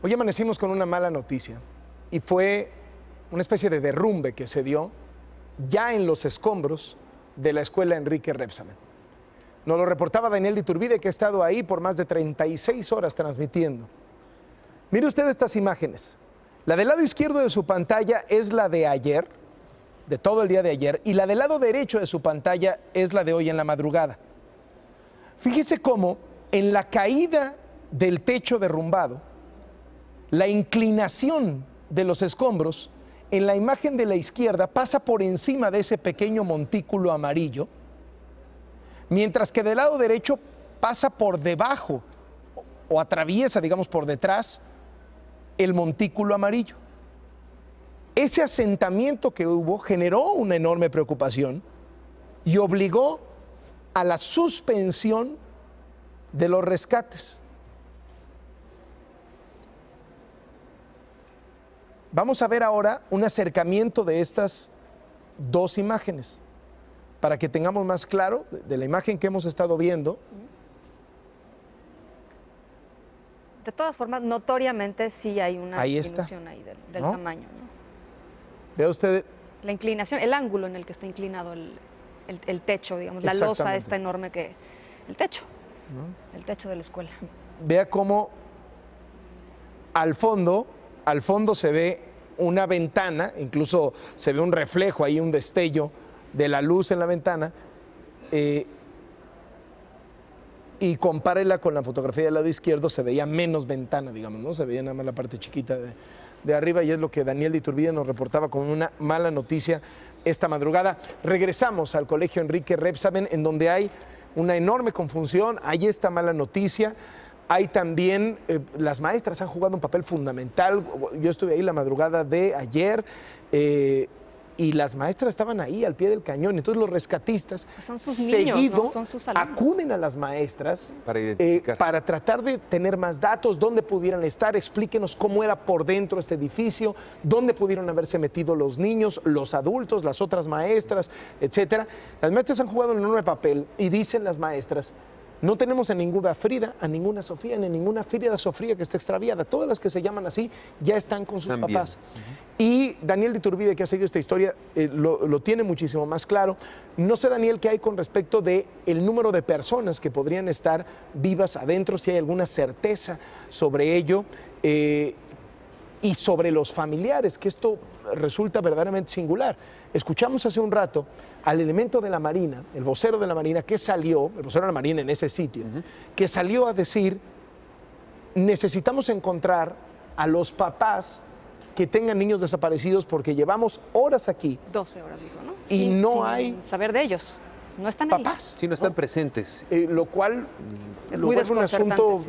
Hoy amanecimos con una mala noticia y fue una especie de derrumbe que se dio ya en los escombros de la escuela Enrique Repsamen. Nos lo reportaba Daniel Iturbide que ha estado ahí por más de 36 horas transmitiendo. Mire usted estas imágenes. La del lado izquierdo de su pantalla es la de ayer, de todo el día de ayer, y la del lado derecho de su pantalla es la de hoy en la madrugada. Fíjese cómo en la caída del techo derrumbado, la inclinación de los escombros en la imagen de la izquierda pasa por encima de ese pequeño montículo amarillo, mientras que del lado derecho pasa por debajo o atraviesa, digamos, por detrás el montículo amarillo. Ese asentamiento que hubo generó una enorme preocupación y obligó a la suspensión de los rescates. Vamos a ver ahora un acercamiento de estas dos imágenes para que tengamos más claro de la imagen que hemos estado viendo. De todas formas, notoriamente sí hay una ahí ahí del, tamaño. Vea usted. La inclinación, el ángulo en el que está inclinado el, techo, digamos, la losa esta enorme que. El techo. El techo de la escuela. Vea cómo al fondo al fondo se ve una ventana, incluso se ve un reflejo ahí, un destello de la luz en la ventana. Eh, y compárela con la fotografía del lado izquierdo, se veía menos ventana, digamos, ¿no? Se veía nada más la parte chiquita de, arriba y es lo que Daniel de Iturbide nos reportaba como una mala noticia esta madrugada. Regresamos al colegio Enrique Repsamen, en donde hay una enorme confusión, hay esta mala noticia. Hay también, eh, las maestras han jugado un papel fundamental. Yo estuve ahí la madrugada de ayer. Eh, y las maestras estaban ahí al pie del cañón. Entonces los rescatistas pues seguido acuden a las maestras eh, para, tratar de tener más datos, dónde pudieran estar, explíquenos cómo era por dentro este edificio, dónde pudieron haberse metido los niños, los adultos, las otras maestras, etcétera. Las maestras han jugado un enorme papel y dicen las maestras, no tenemos a ninguna Frida, a ninguna Sofía, ni a ninguna Frida Sofía que esté extraviada. Todas las que se llaman así ya están con sus papás. Y Daniel de Turbide, que ha seguido esta historia, eh, lo, tiene muchísimo más claro. No sé, Daniel, qué hay con respecto de el número de personas que podrían estar vivas adentro, si hay alguna certeza sobre ello. Eh, y sobre los familiares, que esto resulta verdaderamente singular. Escuchamos hace un rato al elemento de la Marina, el vocero de la Marina, que salió, el vocero de la Marina en ese sitio, que salió a decir, necesitamos encontrar a los papás que tengan niños desaparecidos porque llevamos horas aquí. 12 horas, dijo, ¿no? Y no hay... Saber de ellos. No están ahí. papás. Sí, no están oh. presentes. Eh, lo cual, es un asunto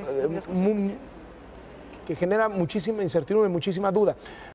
muy, eh, que genera muchísima incertidumbre, muchísima duda.